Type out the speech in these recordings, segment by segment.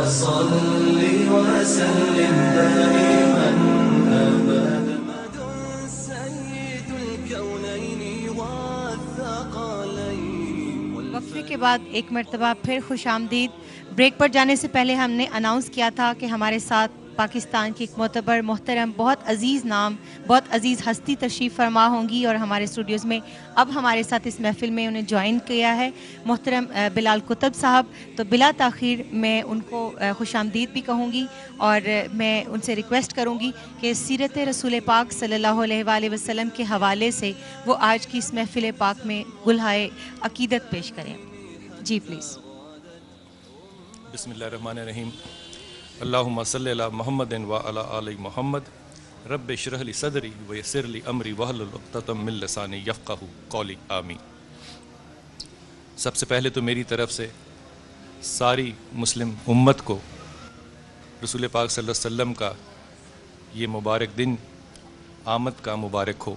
वक्फे के बाद एक मरतबा फिर खुश आमदीद ब्रेक पर जाने से पहले हमने अनाउंस किया था कि हमारे साथ पाकिस्तान की एक मतबर मोहतरम बहुत अज़ीज़ नाम बहुत अज़ीज़ हस्ती तशरीफ़ फरमा होंगी और हमारे स्टूडियोज़ में अब हमारे साथ इस महफिल में उन्हें ज्वाइन किया है मोहतरम बिलाल कुतब साहब तो बिला तखिर मैं उनको खुश आमदीद भी कहूँगी और मैं उनसे रिक्वेस्ट करूँगी कि सीरत रसूल पाक सल्ला वसलम के हवाले से वो आज की इस महफिल पाक में गुल्हाए अकीदत पेश करें जी प्लीज़ बसमिल अल्लाम सल महमद वाला आल महमद रब शरहली सदरी वसरली अमरी वहलतमिलसान यफ़ा कौली आमी सबसे पहले तो मेरी तरफ़ से सारी मुस्लिम उम्मत को रसूल पाक सल्लल्लाहु अलैहि वसल्लम का ये मुबारक दिन आमद का मुबारक हो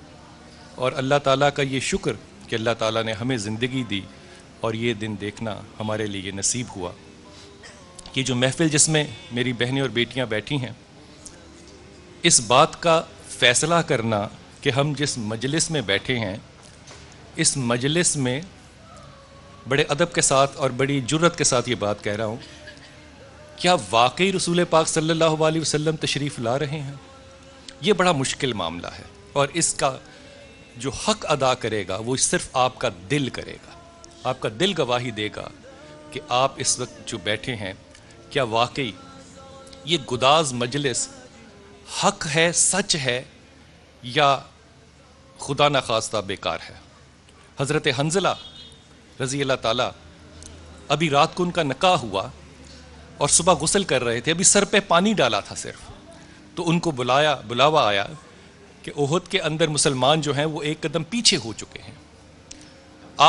और अल्लाह ताला का ये शुक्र कि अल्लाह ताला ने हमें ज़िंदगी दी और ये दिन देखना हमारे लिए नसीब हुआ कि जो महफिल जिसमें मेरी बहनें और बेटियां बैठी हैं इस बात का फ़ैसला करना कि हम जिस मजलिस में बैठे हैं इस मजलिस में बड़े अदब के साथ और बड़ी जुर्रत के साथ ये बात कह रहा हूँ क्या वाकई रसूल पाक सल्लल्लाहु अलैहि वसल्लम तशरीफ़ ला रहे हैं ये बड़ा मुश्किल मामला है और इसका जो हक अदा करेगा वो सिर्फ आपका दिल करेगा आपका दिल गवाही देगा कि आप इस वक्त जो बैठे हैं क्या वाकई ये गुदाज मजलिस हक है सच है या खुदा न खास्ता बेकार है हज़रत हंजला रज़ी अल्लाह ताला अभी रात को उनका नकाह हुआ और सुबह गसल कर रहे थे अभी सर पे पानी डाला था सिर्फ तो उनको बुलाया बुलावा आया कि ओहद के अंदर मुसलमान जो हैं वो एक कदम पीछे हो चुके हैं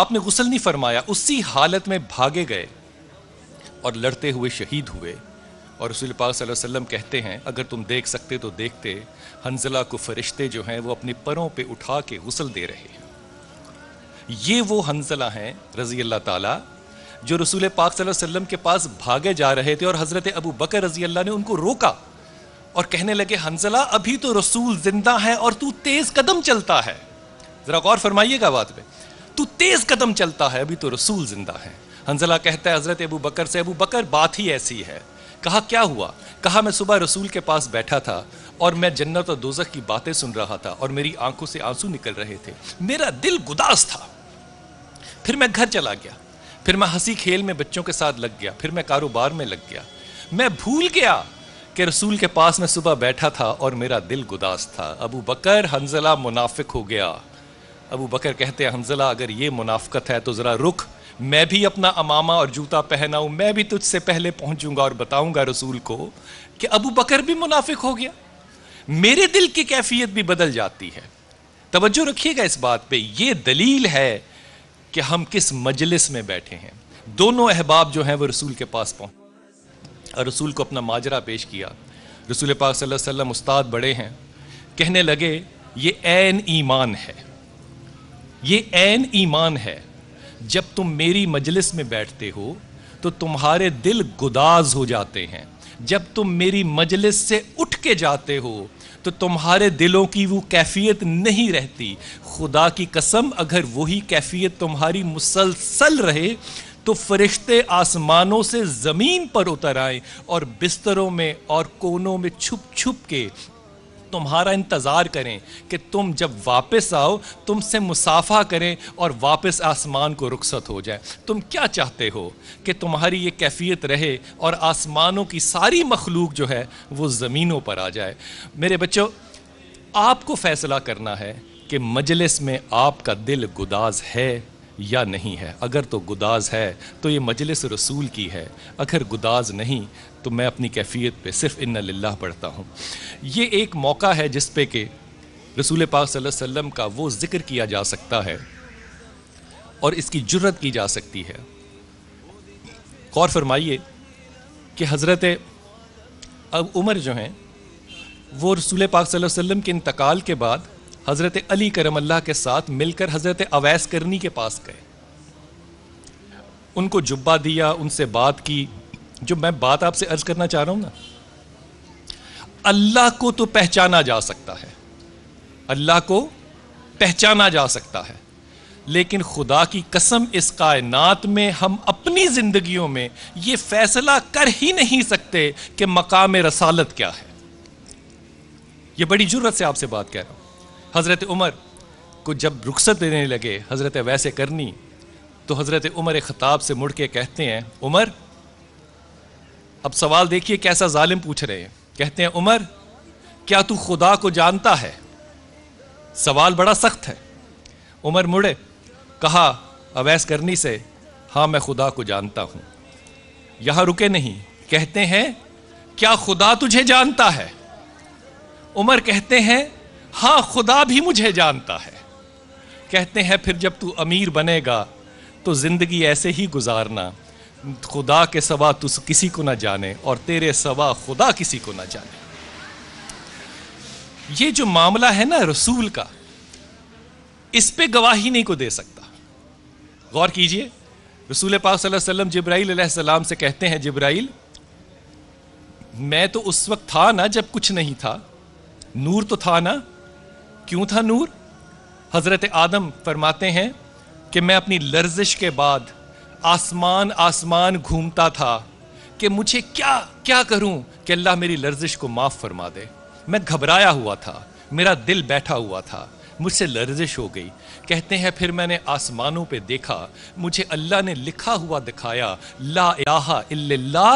आपने गसल नहीं फरमाया उसी हालत में भागे गए और लड़ते हुए शहीद हुए और रसूल पाक वसल्लम कहते हैं अगर तुम देख सकते तो देखते हंजला को फरिश्ते जो हैं वो अपने परों पे उठा के गसल दे रहे हैं ये वो हंजला हैं रज़ी अल्लाह ताला जो रसूल पाक वसल्लम के पास भागे जा रहे थे और हज़रत अबू बकर रज़ी अल्लाह ने उनको रोका और कहने लगे हंजला अभी तो रसूल जिंदा है और तू तेज़ कदम चलता है ज़रा गौर फरमाइएगा बात में तू तेज़ कदम चलता है अभी तो रसूल जिंदा है हंजला कहता है हज़रत अबू बकर से अबू बकर बात ही ऐसी है कहा क्या हुआ कहा मैं सुबह रसूल के पास बैठा था और मैं जन्नत और दोजख की बातें सुन रहा था और मेरी आंखों से आंसू निकल रहे थे मेरा दिल गुदास था फिर मैं घर चला गया फिर मैं हंसी खेल में बच्चों के साथ लग गया फिर मैं कारोबार में लग गया मैं भूल गया कि रसूल के पास मैं सुबह बैठा था और मेरा दिल गुदास था अबू बकर हंजला मुनाफिक हो गया अबू बकर कहते हैं हंजला अगर ये मुनाफ़त है तो ज़रा रुख मैं भी अपना अमामा और जूता पहनाऊँ मैं भी तुझसे पहले पहुंचूंगा और बताऊँगा रसूल को कि अबू बकर भी मुनाफिक हो गया मेरे दिल की कैफियत भी बदल जाती है तवज्जो रखिएगा इस बात पे ये दलील है कि हम किस मजलिस में बैठे हैं दोनों अहबाब जो हैं वो रसूल के पास पहुँच और रसूल को अपना माजरा पेश किया रसूल पाक सल्लल्लाहु अलैहि वसल्लम उस्ताद बड़े हैं कहने लगे ये ऐन ईमान है ये ऐन ईमान है जब तुम मेरी मजलिस में बैठते हो तो तुम्हारे दिल गुदाज हो जाते हैं जब तुम मेरी मजलिस से उठ के जाते हो तो तुम्हारे दिलों की वो कैफियत नहीं रहती खुदा की कसम अगर वही कैफियत तुम्हारी मुसलसल रहे तो फरिश्ते आसमानों से ज़मीन पर उतर आए और बिस्तरों में और कोनों में छुप छुप के तुम्हारा इंतज़ार करें कि तुम जब वापस आओ तुमसे मुसाफा करें और वापस आसमान को रुखसत हो जाए तुम क्या चाहते हो कि तुम्हारी ये कैफियत रहे और आसमानों की सारी मखलूक जो है वो ज़मीनों पर आ जाए मेरे बच्चों आपको फ़ैसला करना है कि मजलिस में आपका दिल गुदाज है या नहीं है अगर तो गुदाज है तो ये मजलिस रसूल की है अगर गुदाज नहीं तो मैं अपनी कैफियत पे सिर्फ इन लाला पढ़ता हूँ ये एक मौका है जिस पे कि रसूल पाक सल्लल्लाहु अलैहि वसल्लम का वो ज़िक्र किया जा सकता है और इसकी जुर्रत की जा सकती है गौर फरमाइए कि हज़रत अब उमर जो हैं वो रसूल पाक सल्लल्लाहु अलैहि वसल्लम के इंतकाल के बाद हज़रत अली करम अल्लाह के साथ मिलकर हज़रत अवैस करनी के पास गए उनको जुब्बा दिया उनसे बात की जो मैं बात आपसे अर्ज करना चाह रहा हूं ना अल्लाह को तो पहचाना जा सकता है अल्लाह को पहचाना जा सकता है लेकिन खुदा की कसम इस कायनात में हम अपनी ज़िंदगियों में ये फैसला कर ही नहीं सकते कि मकाम रसालत क्या है ये बड़ी जरूरत से आपसे बात कह रहा हूं हज़रत उमर को जब रुखसत देने लगे हज़रत वैसे करनी तो हज़रत उमर ख़ताब से मुड़ के कहते हैं उमर अब सवाल देखिए कैसा जालिम पूछ रहे हैं कहते हैं उमर क्या तू खुदा को जानता है सवाल बड़ा सख्त है उमर मुड़े कहा अवैस करनी से हाँ मैं खुदा को जानता हूँ यहाँ रुके नहीं कहते हैं क्या खुदा तुझे जानता है उमर कहते हैं हाँ खुदा भी मुझे जानता है कहते हैं फिर जब तू अमीर बनेगा तो ज़िंदगी ऐसे ही गुजारना खुदा के सवा तुस किसी को ना जाने और तेरे सवा खुदा किसी को ना जाने ये जो मामला है ना रसूल का इस पे गवाही नहीं को दे सकता गौर कीजिए रसूल पाक वसल्लम जब्राईल सलाम से कहते हैं जब्राइल मैं तो उस वक्त था ना जब कुछ नहीं था नूर तो था ना क्यों था नूर हज़रत आदम फरमाते हैं कि मैं अपनी लर्जिश के बाद आसमान आसमान घूमता था कि मुझे क्या क्या करूं कि अल्लाह मेरी लर्जिश को माफ़ फरमा दे मैं घबराया हुआ था मेरा दिल बैठा हुआ था मुझसे लर्जिश हो गई कहते हैं फिर मैंने आसमानों पे देखा मुझे अल्लाह ने लिखा हुआ दिखाया ला इल्ला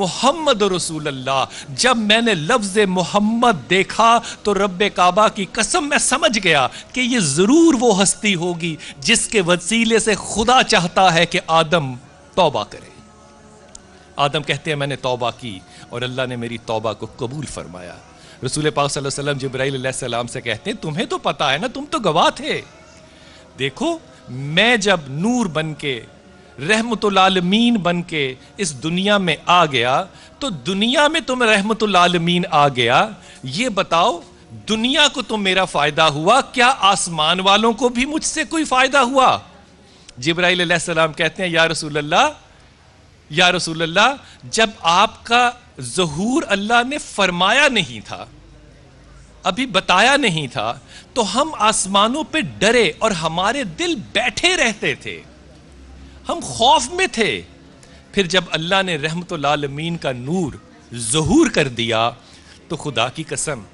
मोहम्मद रसूल अल्लाह जब मैंने लफ्ज़ मोहम्मद देखा तो रब काबा की कसम मैं समझ गया कि ये ज़रूर वो हस्ती होगी जिसके वसीले से खुदा चाहता है कि आदम तोबा करे आदम कहते हैं मैंने तोबा की और अल्लाह ने मेरी तोबा को कबूल फरमाया रसूल पाक वसल्लम से कहते हैं तुम्हें तो पता है ना तुम तो गवाह थे देखो मैं जब नूर बन के रहमतुल्लालमीन बन के इस दुनिया में आ गया तो दुनिया में तुम रहमतुल्लालमीन आ गया ये बताओ दुनिया को तो मेरा फायदा हुआ क्या आसमान वालों को भी मुझसे कोई फायदा हुआ जिब्राहीम कहते हैं या रसूल अल्लाह या रसूल अल्लाह जब आपका जहूर अल्लाह ने फरमाया नहीं था अभी बताया नहीं था तो हम आसमानों पे डरे और हमारे दिल बैठे रहते थे हम खौफ में थे फिर जब अल्लाह ने रहमत लालमीन का नूर जहूर कर दिया तो खुदा की कसम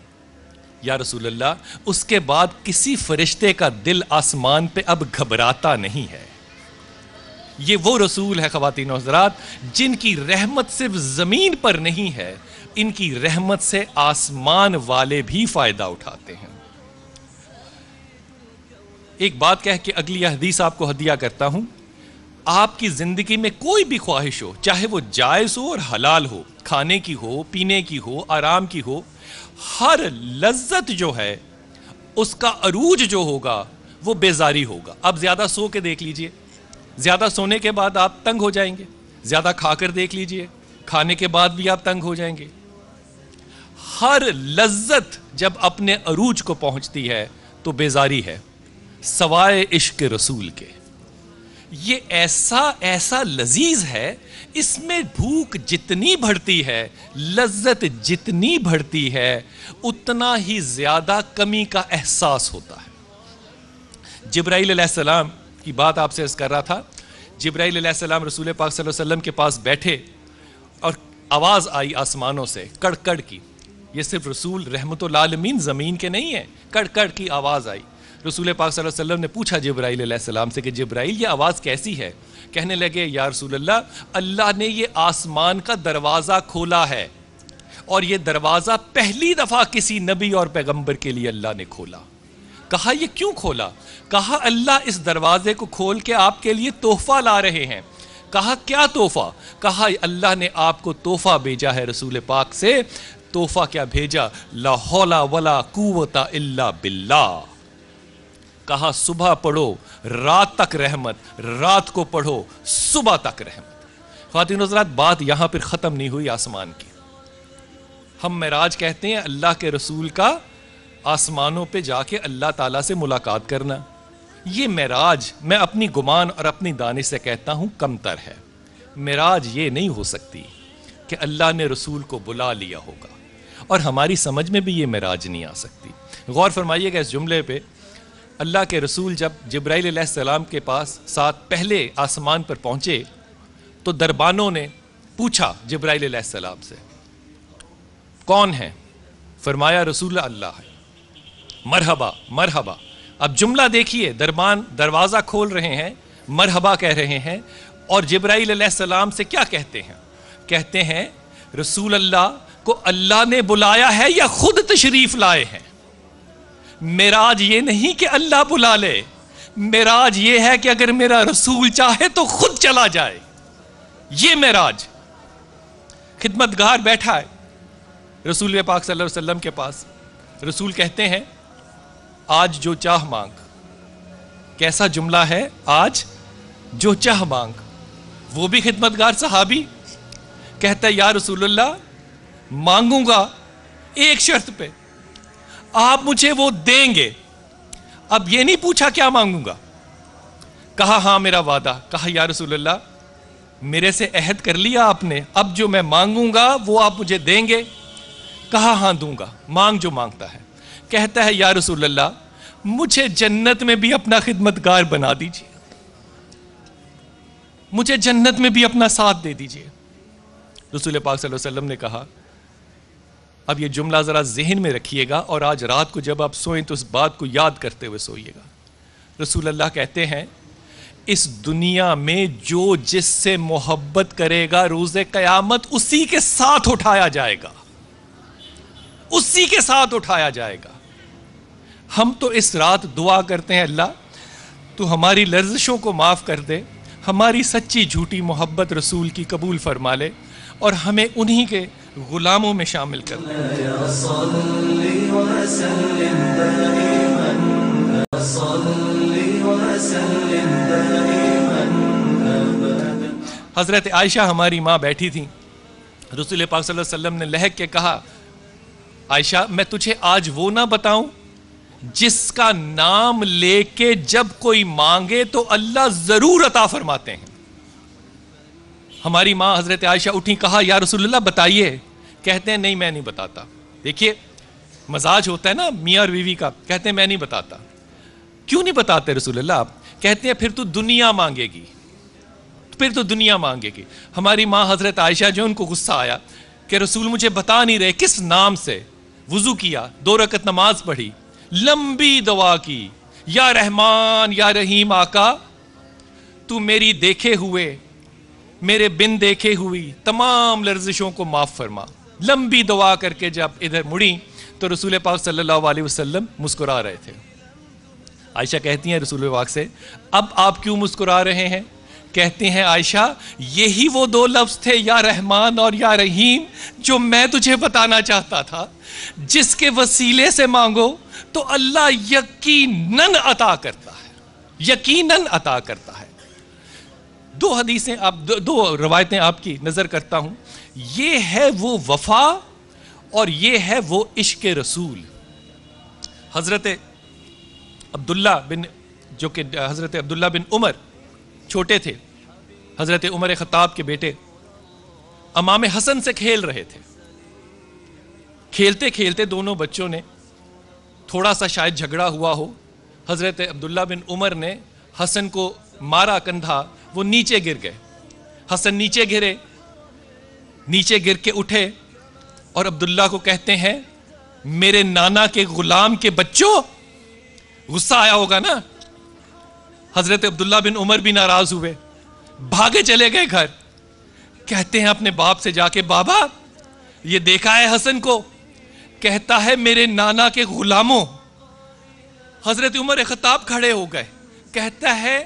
या रसूल अल्लाह उसके बाद किसी फरिश्ते का दिल आसमान पे अब घबराता नहीं है ये वो रसूल है ख़वान हजरात जिनकी रहमत सिर्फ ज़मीन पर नहीं है इनकी रहमत से आसमान वाले भी फ़ायदा उठाते हैं एक बात कह के अगली हदीस आपको हदिया करता हूँ आपकी ज़िंदगी में कोई भी ख्वाहिश हो चाहे वो जायज़ हो और हलाल हो खाने की हो पीने की हो आराम की हो हर लज्जत जो है उसका अरूज जो होगा वो बेजारी होगा आप ज़्यादा सो के देख लीजिए ज़्यादा सोने के बाद आप तंग हो जाएंगे ज़्यादा खा कर देख लीजिए खाने के बाद भी आप तंग हो जाएंगे हर लज्जत जब अपने अरूज को पहुंचती है तो बेजारी है सवाए इश्क रसूल के ये ऐसा ऐसा लजीज है इसमें भूख जितनी बढ़ती है लज्जत जितनी बढ़ती है उतना ही ज़्यादा कमी का एहसास होता है जब्राईसलाम की बात आपसे अर्ज कर रहा था जब्राईल रसूल पाक वसल्लम के पास बैठे और आवाज़ आई आसमानों से कड़ कड़ की ये सिर्फ रसूल रहमत लालमीन ज़मीन के नहीं है कड़ कड़ की आवाज़ आई रसूल पाक वसल्लम ने पूछा जब्राईल से कि जब्राईल ये आवाज़ कैसी है कहने लगे या रसूल अल्लाह अल्लाह ने ये आसमान का दरवाज़ा खोला है और ये दरवाज़ा पहली दफ़ा किसी नबी और पैगम्बर के लिए अल्लाह ने खोला कहा यह क्यों खोला कहा अल्लाह इस दरवाजे को खोल के आपके लिए तोहफा ला रहे हैं कहा क्या तोहफा कहा अल्लाह ने आपको तोहफा भेजा है रसूल पाक से तोहफा क्या भेजा लाहौला वला कुवता इल्ला बिल्ला कहा सुबह पढ़ो रात तक रहमत रात को पढ़ो सुबह तक रहमत खातिन हजरात बात यहां पर ख़त्म नहीं हुई आसमान की हम महराज कहते हैं अल्लाह के रसूल का आसमानों पे जाके अल्लाह ताला से मुलाकात करना ये मराज मैं अपनी गुमान और अपनी दानी से कहता हूँ कमतर है मराज ये नहीं हो सकती कि अल्लाह ने रसूल को बुला लिया होगा और हमारी समझ में भी ये मराज नहीं आ सकती गौर फरमाइएगा इस जुमले पे अल्लाह के रसूल जब जब्राईल सलाम के पास साथ पहले आसमान पर पहुँचे तो दरबानों ने पूछा जब्राईल सलाम से कौन है फरमाया रसूल अल्लाह है मरहबा मरहबा अब जुमला देखिए दरबान दरवाज़ा खोल रहे हैं मरहबा कह रहे हैं और जब्राईल से क्या कहते हैं कहते हैं रसूल अल्लाह को अल्लाह ने बुलाया है या खुद तशरीफ़ लाए हैं मेराज ये नहीं कि अल्लाह बुला ले मेराज ये है कि अगर मेरा रसूल चाहे तो खुद चला जाए ये मेराज खिदमतगार बैठा है रसूल पाक सल्लल्लाहु अलैहि वसल्लम के पास रसूल कहते हैं आज जो चाह मांग कैसा जुमला है आज जो चाह मांग वो भी खिदमतगार सहाबी कहता है या रसूलुल्लाह मांगूंगा एक शर्त पे आप मुझे वो देंगे अब ये नहीं पूछा क्या मांगूंगा कहा हाँ मेरा वादा कहा या रसूलुल्लाह मेरे से अहद कर लिया आपने अब जो मैं मांगूंगा वो आप मुझे देंगे कहा हाँ दूंगा मांग जो मांगता है कहता है या रसूल अल्लाह मुझे जन्नत में भी अपना खिदमतगार बना दीजिए मुझे जन्नत में भी अपना साथ दे दीजिए रसूल पाक वसल्लम ने कहा अब ये जुमला ज़रा जहन में रखिएगा और आज रात को जब आप सोएं तो उस बात को याद करते हुए सोइएगा रसूल अल्लाह कहते हैं इस दुनिया में जो जिससे मोहब्बत करेगा रोज़ क़यामत उसी के साथ उठाया जाएगा उसी के साथ उठाया जाएगा हम तो इस रात दुआ करते हैं अल्लाह तो हमारी लर्जिशों को माफ़ कर दे हमारी सच्ची झूठी मोहब्बत रसूल की कबूल फरमा ले और हमें उन्हीं के ग़ुलामों में शामिल कर दे हज़रत आयशा हमारी माँ बैठी थी रसूल पाक वसल्लम ने लहक के कहा आयशा मैं तुझे आज वो ना बताऊं जिसका नाम लेके जब कोई मांगे तो अल्लाह जरूर अता फरमाते हैं हमारी माँ हजरत आयशा उठी कहा या रसूलुल्लाह बताइए कहते हैं नहीं मैं नहीं बताता देखिए मजाज होता है ना मियाँ और बीवी का कहते हैं मैं नहीं बताता क्यों नहीं बताते रसूलुल्लाह कहते हैं फिर तो दुनिया मांगेगी फिर तो दुनिया मांगेगी हमारी माँ हजरत आयशा जो उनको गुस्सा आया कि रसूल मुझे बता नहीं रहे किस नाम से वज़ू किया दो रकत नमाज पढ़ी लंबी दवा की या रहमान या रहीम आका तू मेरी देखे हुए मेरे बिन देखे हुई तमाम लर्जिशों को माफ फरमा लंबी दवा करके जब इधर मुड़ी तो रसूल पाक सल्लल्लाहु अलैहि वसल्लम मुस्कुरा रहे थे आयशा कहती हैं रसूल पाक से अब आप क्यों मुस्कुरा रहे हैं कहते हैं आयशा यही वो दो लफ्ज़ थे या रहमान और या रहीम जो मैं तुझे बताना चाहता था जिसके वसीले से मांगो तो अल्लाह यकीनन अता करता है यकीनन अता करता है दो हदीसें आप दो, दो रवायतें आपकी नज़र करता हूं ये है वो वफा और ये है वो इश्क रसूल हज़रत अब्दुल्ला बिन जो कि हज़रत अब्दुल्ला बिन उमर छोटे थे हज़रत उमर ख़ताब के बेटे अमाम हसन से खेल रहे थे खेलते खेलते दोनों बच्चों ने थोड़ा सा शायद झगड़ा हुआ हो हज़रत अब्दुल्ला बिन उमर ने हसन को मारा कंधा वो नीचे गिर गए हसन नीचे गिरे नीचे गिर के उठे और अब्दुल्ला को कहते हैं मेरे नाना के गुलाम के बच्चों गुस्सा आया होगा ना हजरत अब्दुल्ला बिन उमर भी नाराज हुए भागे चले गए घर कहते हैं अपने बाप से जाके बाबा ये देखा है हसन को कहता है मेरे नाना के गुलामों हजरत उमर खताब खड़े हो गए कहता है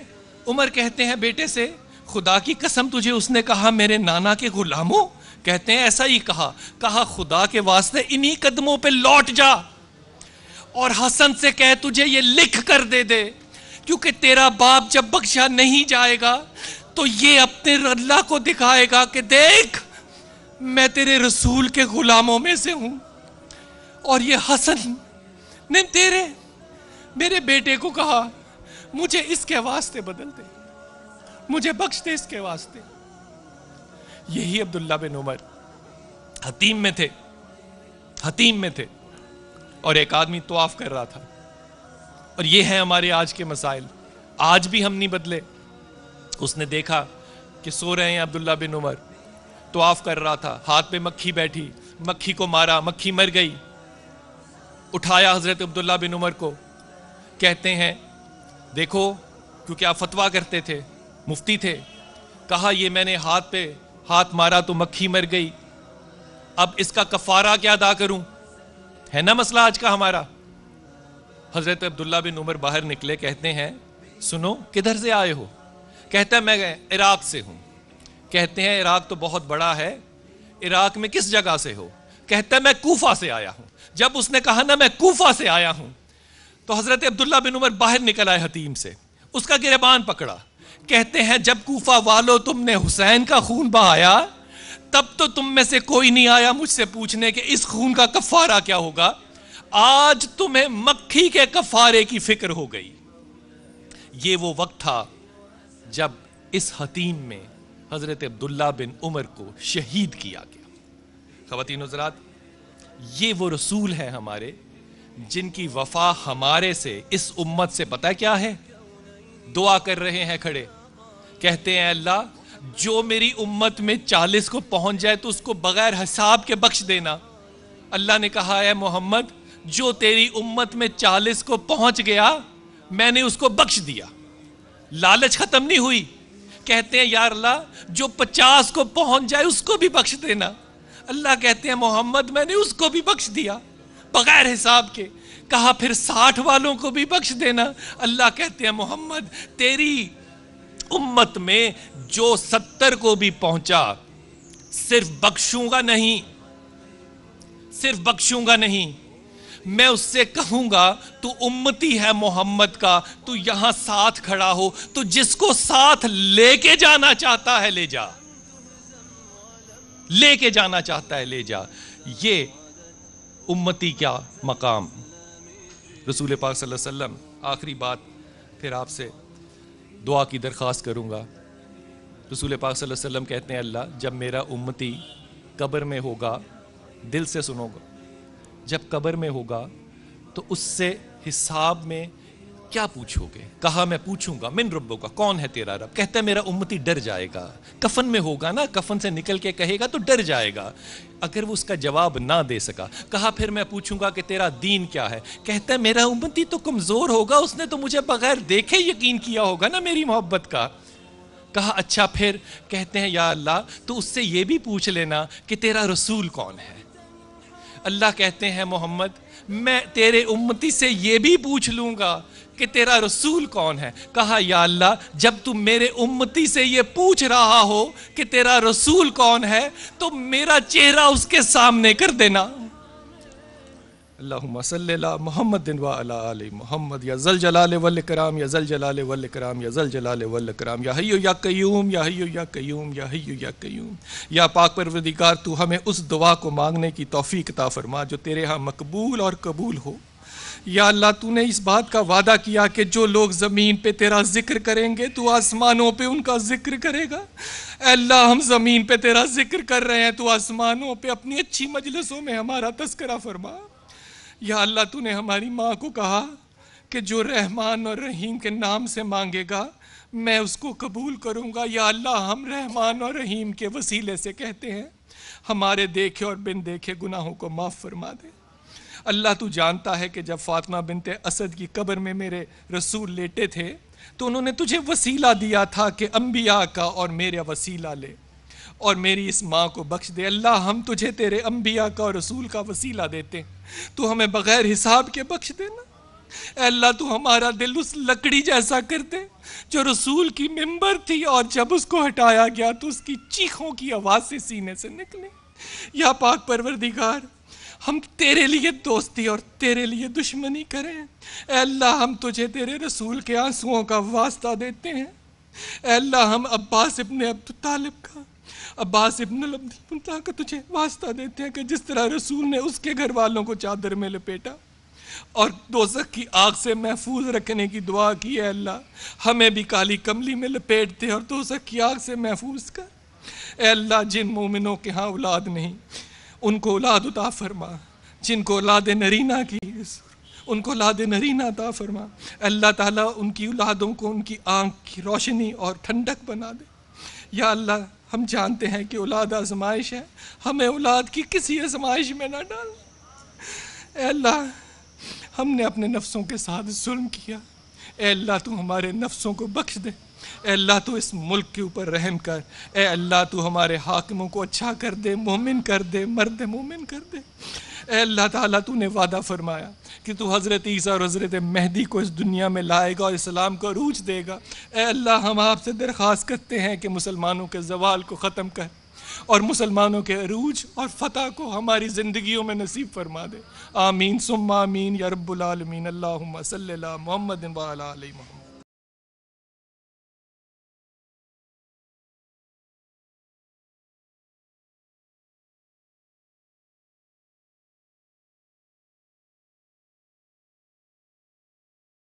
उमर कहते हैं बेटे से खुदा की कसम तुझे उसने कहा मेरे नाना के गुलामों कहते हैं ऐसा ही कहा कहा खुदा के वास्ते इन्हीं कदमों पे लौट जा और हसन से कह तुझे ये लिख कर दे दे क्योंकि तेरा बाप जब बख्शा नहीं जाएगा तो ये अपने अल्लाह को दिखाएगा कि देख मैं तेरे रसूल के गुलामों में से हूं और ये हसन ने तेरे मेरे बेटे को कहा मुझे इसके वास्ते बदल दे मुझे बख्श दे इसके वास्ते यही अब्दुल्ला बिन उमर हतीम में थे हतीम में थे और एक आदमी तोआफ कर रहा था और ये है हमारे आज के मसाइल आज भी हम नहीं बदले उसने देखा कि सो रहे हैं अब्दुल्ला बिन उमर तो आफ कर रहा था हाथ पे मक्खी बैठी मक्खी को मारा मक्खी मर गई उठाया हज़रत अब्दुल्ला बिन उमर को कहते हैं देखो क्योंकि आप फतवा करते थे मुफ्ती थे कहा ये मैंने हाथ पे हाथ मारा तो मक्खी मर गई अब इसका कफारा क्या अदा करूं है ना मसला आज का हमारा हज़रत अब्दुल्ला बिन उमर बाहर निकले कहते हैं सुनो किधर से आए हो कहता है मैं इराक से हूँ कहते हैं इराक तो बहुत बड़ा है इराक में किस जगह से हो कहता मैं कोफा से आया हूँ जब उसने कहा ना मैं कोफा से आया हूँ तो हज़रत अब्दुल्ला बिन उमर बाहर निकल आए हतीम से उसका गिरबान पकड़ा कहते हैं जब कोफा वालो तुमने हुसैन का खून बहाया तब तो तुम में से कोई नहीं आया मुझसे पूछने के इस खून का कफारा क्या होगा आज तुम्हें मक्खी के कफारे की फिक्र हो गई ये वो वक्त था जब इस हतीम में हजरत अब्दुल्ला बिन उमर को शहीद किया गया खातिन हजरात ये वो रसूल है हमारे जिनकी वफा हमारे से इस उम्मत से पता क्या है दुआ कर रहे हैं खड़े कहते हैं अल्लाह जो मेरी उम्मत में चालीस को पहुंच जाए तो उसको बगैर हिसाब के बख्श देना अल्लाह ने कहा है मोहम्मद जो तेरी उम्मत में चालीस को पहुंच गया मैंने उसको बख्श दिया लालच खत्म नहीं हुई कहते हैं यार ला जो पचास को पहुंच जाए उसको भी बख्श देना अल्लाह कहते हैं मोहम्मद मैंने उसको भी बख्श दिया बगैर हिसाब के कहा फिर साठ वालों को भी बख्श देना अल्लाह कहते हैं मोहम्मद तेरी उम्मत में जो सत्तर को भी पहुंचा सिर्फ बख्शूंगा नहीं सिर्फ बख्शूंगा नहीं मैं उससे कहूंगा तू उम्मती है मोहम्मद का तू यहां साथ खड़ा हो तो जिसको साथ लेके जाना चाहता है ले जा लेके जाना चाहता है ले जा ये उम्मती क्या मकाम रसूल पाक सल्लल्लाहु अलैहि वसल्लम आखिरी बात फिर आपसे दुआ की दरख्वास्त करूंगा रसूल पाक सल्लल्लाहु अलैहि वसल्लम कहते हैं अल्लाह जब मेरा उम्मती कब्र में होगा दिल से सुनोगा जब कब्र में होगा तो उससे हिसाब में क्या पूछोगे कहा मैं पूछूंगा मिन रब्बो का कौन है तेरा रब कहता है मेरा उम्मती डर जाएगा कफन में होगा ना कफन से निकल के कहेगा तो डर जाएगा अगर वो उसका जवाब ना दे सका कहा फिर मैं पूछूंगा कि तेरा दीन क्या है कहता है मेरा उम्मती तो कमज़ोर होगा उसने तो मुझे बगैर देखे यकीन किया होगा ना मेरी मोहब्बत का कहा अच्छा फिर कहते हैं या अल्लाह तो उससे ये भी पूछ लेना कि तेरा रसूल कौन है अल्लाह कहते हैं मोहम्मद मैं तेरे उम्मती से ये भी पूछ लूँगा कि तेरा रसूल कौन है कहा या अल्लाह जब तू मेरे उम्मती से ये पूछ रहा हो कि तेरा रसूल कौन है तो मेरा चेहरा उसके सामने कर देना अल्लासल मोहम्मद दिन वाल मोहम्मद या जल जलाल वल कराम या जल जला वल कराम या जल जलाल वल कराम या हयो या क्यूम या हयो या क्यूम या हयो या क्यूम या पाक परवदिगार तू हमें उस दुआ को मांगने की तोफ़ी कता फरमा जो तेरे यहाँ मकबूल और कबूल हो या अल्लाह ने इस बात का वादा किया कि जो लोग ज़मीन पे तेरा ज़िक्र करेंगे तो आसमानों पर उनका ज़िक्र करेगा अल्लाह हम ज़मीन पर तेरा ज़िक्र कर रहे हैं तो आसमानों पर अपनी अच्छी मजलिसों में हमारा तस्करा फरमा या अल्लाह तूने हमारी माँ को कहा कि जो रहमान और रहीम के नाम से मांगेगा मैं उसको कबूल करूँगा या अल्लाह हम रहमान और रहीम के वसीले से कहते हैं हमारे देखे और बिन देखे गुनाहों को माफ़ फरमा दे अल्लाह तू जानता है कि जब फ़ातिमा बिनत असद की कब्र में मेरे रसूल लेटे थे तो उन्होंने तुझे वसीला दिया था कि अम्बिया का और मेरा वसीला ले और मेरी इस माँ को बख्श दे अल्लाह हम तुझे तेरे अम्बिया का और रसूल का वसीला देते हैं तू हमें बग़ैर हिसाब के बख्श देना अल्लाह तू हमारा दिल उस लकड़ी जैसा कर दे जो रसूल की मेम्बर थी और जब उसको हटाया गया तो उसकी चीखों की आवाज़ से सीने से निकले या पाक परवरदिगार हम तेरे लिए दोस्ती और तेरे लिए दुश्मनी करें अल्लाह हम तुझे तेरे रसूल के आंसुओं का वास्ता देते हैं अल्लाह हम अब्बास इब्ने अब्दुल तालिब का अब्बास इबन मुल्ला का तुझे वास्ता देते हैं कि जिस तरह रसूल ने उसके घर वालों को चादर में लपेटा और दोजक की आग से महफूज रखने की दुआ की है अल्लाह हमें भी काली कमली में लपेटते दे और दोजक की आग से महफूज कर अल्लाह जिन मोमिनों के यहाँ औलाद नहीं उनको औलाद उता फरमा जिनको औलाद नरीना की उनको औलाद नरीना अता फरमा अल्लाह ताला उनकी औलादों को उनकी आँख की रोशनी और ठंडक बना दे या अल्लाह हम जानते हैं कि औलाद आजमाइश है हमें औलाद की किसी आजमाइश में ना डाल अल्लाह हमने अपने नफ्सों के साथ जुल्म किया अल्लाह तू हमारे नफ्सों को बख्श दे अल्लाह तो इस मुल्क के ऊपर रहम कर ए अल्लाह तो हमारे हाकिमों को अच्छा कर दे मोमिन कर दे मर्द मोमिन कर दे अल्लाह ताला तूने वादा फरमाया कि तू हज़रत ईसा और हज़रत मेहदी को इस दुनिया में लाएगा और इस्लाम को रूज देगा अल्लाह हम आपसे दरख्वास्त करते हैं कि मुसलमानों के जवाल को ख़त्म कर और मुसलमानों के अरूज और फतह को हमारी ज़िंदगियों में नसीब फरमा दे आमीन सुम्मा आमीन या रब्बुलमीन अल्लाम सल मोहम्मद वाल मोहम्मद